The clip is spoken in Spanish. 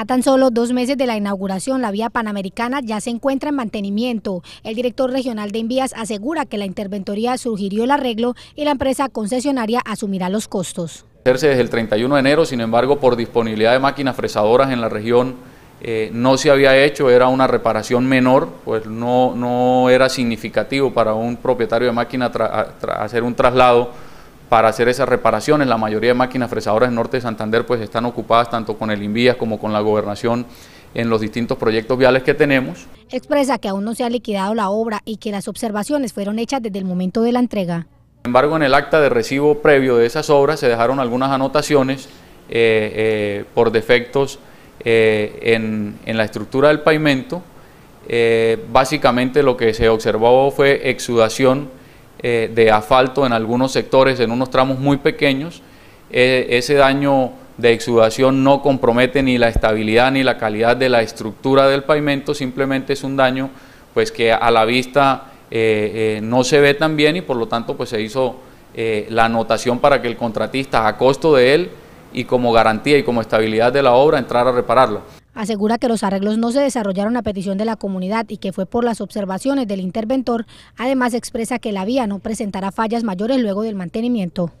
A tan solo dos meses de la inauguración, la vía panamericana ya se encuentra en mantenimiento. El director regional de Envías asegura que la interventoría surgirió el arreglo y la empresa concesionaria asumirá los costos. Hacerse desde el 31 de enero, sin embargo, por disponibilidad de máquinas fresadoras en la región eh, no se había hecho, era una reparación menor, pues no, no era significativo para un propietario de máquina hacer un traslado para hacer esas reparaciones. La mayoría de máquinas fresadoras en norte de Santander pues están ocupadas tanto con el Invías como con la gobernación en los distintos proyectos viales que tenemos. Expresa que aún no se ha liquidado la obra y que las observaciones fueron hechas desde el momento de la entrega. Sin embargo, en el acta de recibo previo de esas obras se dejaron algunas anotaciones eh, eh, por defectos eh, en, en, la estructura del pavimento. básicamente lo que se observó fue exudación eh, de asfalto en algunos sectores, en unos tramos muy pequeños, e, ese daño de exudación no compromete ni la estabilidad ni la calidad de la estructura del pavimento, simplemente es un daño pues que a la vista eh, eh, no se ve tan bien y por lo tanto pues se hizo la anotación para que el contratista a costo de él y como garantía y como estabilidad de la obra entrara a repararlo asegura que los arreglos no se desarrollaron a petición de la comunidad y que fue por las observaciones del interventor. Además expresa que la vía no presentará fallas mayores luego del mantenimiento.